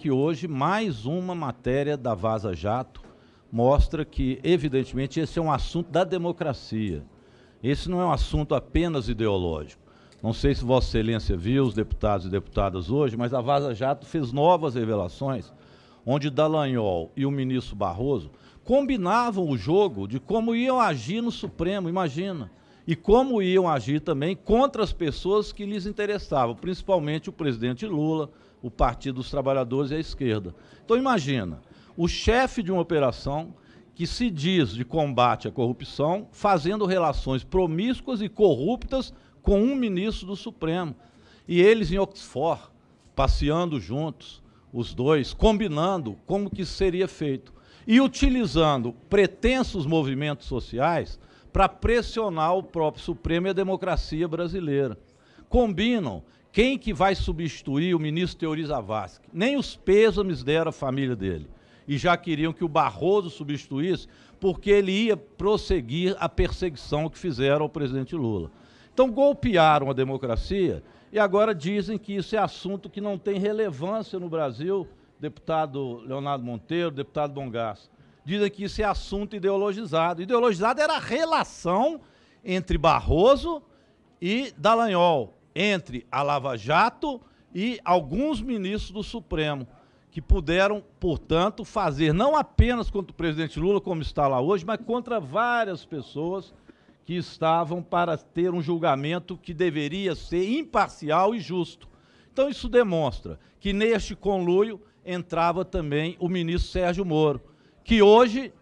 que hoje mais uma matéria da Vaza Jato mostra que, evidentemente, esse é um assunto da democracia. Esse não é um assunto apenas ideológico. Não sei se Vossa Excelência viu os deputados e deputadas hoje, mas a Vaza Jato fez novas revelações, onde Dallagnol e o ministro Barroso combinavam o jogo de como iam agir no Supremo. Imagina e como iam agir também contra as pessoas que lhes interessavam, principalmente o presidente Lula, o Partido dos Trabalhadores e a esquerda. Então imagina, o chefe de uma operação que se diz de combate à corrupção, fazendo relações promíscuas e corruptas com um ministro do Supremo. E eles em Oxford, passeando juntos, os dois, combinando como que seria feito. E utilizando pretensos movimentos sociais para pressionar o próprio Supremo e a democracia brasileira. Combinam quem que vai substituir o ministro Teori Zavascki. Nem os pêsames deram à família dele. E já queriam que o Barroso substituísse, porque ele ia prosseguir a perseguição que fizeram ao presidente Lula. Então golpearam a democracia e agora dizem que isso é assunto que não tem relevância no Brasil, deputado Leonardo Monteiro, deputado Bongás diz aqui isso é assunto ideologizado. Ideologizado era a relação entre Barroso e Dallagnol, entre a Lava Jato e alguns ministros do Supremo, que puderam, portanto, fazer não apenas contra o presidente Lula, como está lá hoje, mas contra várias pessoas que estavam para ter um julgamento que deveria ser imparcial e justo. Então, isso demonstra que neste conluio entrava também o ministro Sérgio Moro, que hoje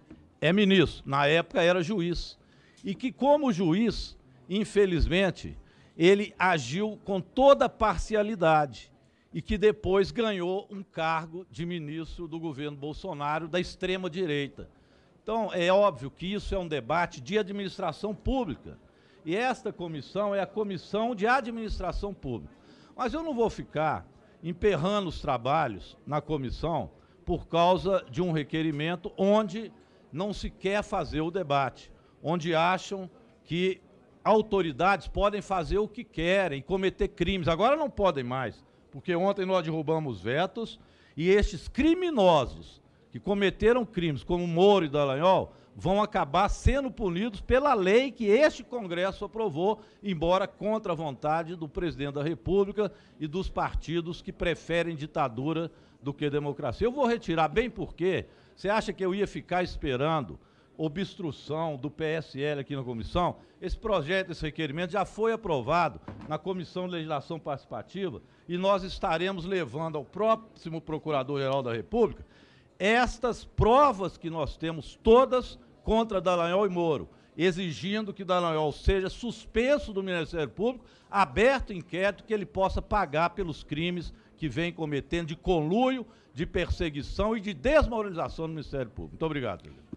é ministro, na época era juiz. E que, como juiz, infelizmente, ele agiu com toda parcialidade e que depois ganhou um cargo de ministro do governo Bolsonaro da extrema direita. Então, é óbvio que isso é um debate de administração pública. E esta comissão é a comissão de administração pública. Mas eu não vou ficar emperrando os trabalhos na comissão por causa de um requerimento onde não se quer fazer o debate, onde acham que autoridades podem fazer o que querem, cometer crimes. Agora não podem mais, porque ontem nós derrubamos vetos e estes criminosos que cometeram crimes, como Moro e Dallagnol, vão acabar sendo punidos pela lei que este Congresso aprovou, embora contra a vontade do presidente da República e dos partidos que preferem ditadura do que democracia. Eu vou retirar, bem porque você acha que eu ia ficar esperando obstrução do PSL aqui na comissão? Esse projeto, esse requerimento já foi aprovado na Comissão de Legislação Participativa e nós estaremos levando ao próximo Procurador-Geral da República estas provas que nós temos todas contra Dallagnol e Moro, exigindo que Dallagnol seja suspenso do Ministério Público, aberto inquérito que ele possa pagar pelos crimes que vem cometendo de conluio, de perseguição e de desmoralização do Ministério Público. Muito obrigado. Presidente.